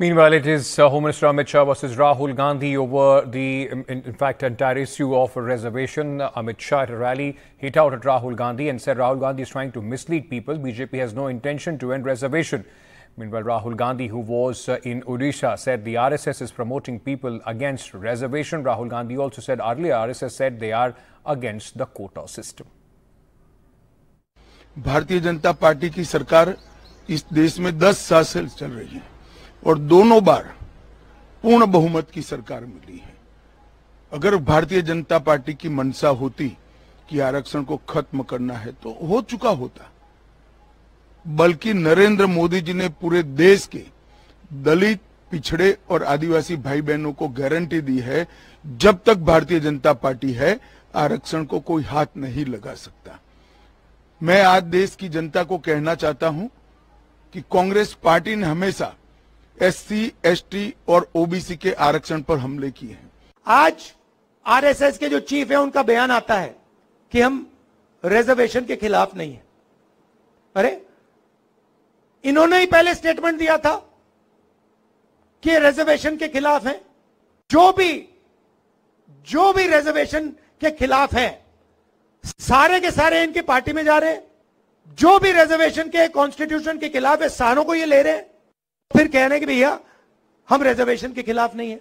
Meanwhile, it is uh, Home Minister Amit Shah versus Rahul Gandhi over the, in, in fact, entire issue of reservation. Uh, Amit Shah at a rally hit out at Rahul Gandhi and said Rahul Gandhi is trying to mislead people. BJP has no intention to end reservation. Meanwhile, Rahul Gandhi, who was uh, in Odisha, said the RSS is promoting people against reservation. Rahul Gandhi also said earlier RSS said they are against the quota system. भारतीय जनता party की सरकार इस देश में 10 साल और दोनों बार पूर्ण बहुमत की सरकार मिली है अगर भारतीय जनता पार्टी की मनसा होती कि आरक्षण को खत्म करना है तो हो चुका होता बल्कि नरेंद्र मोदी जी ने पूरे देश के दलित पिछड़े और आदिवासी भाई बहनों को गारंटी दी है जब तक भारतीय जनता पार्टी है आरक्षण को कोई हाथ नहीं लगा सकता मैं आज देश की जनता को कहना चाहता हूं कि कांग्रेस पार्टी ने हमेशा एससी, एसटी और ओबीसी के आरक्षण पर हमले किए हैं आज आरएसएस के जो चीफ है उनका बयान आता है कि हम रिजर्वेशन के खिलाफ नहीं है अरे इन्होंने ही पहले स्टेटमेंट दिया था कि रिजर्वेशन के खिलाफ है जो भी जो भी रिजर्वेशन के खिलाफ है सारे के सारे इनकी पार्टी में जा रहे हैं जो भी रिजर्वेशन के कॉन्स्टिट्यूशन के खिलाफ है सारों को ये ले रहे हैं फिर कह रहे हैं कि भैया हम रिजर्वेशन के खिलाफ नहीं है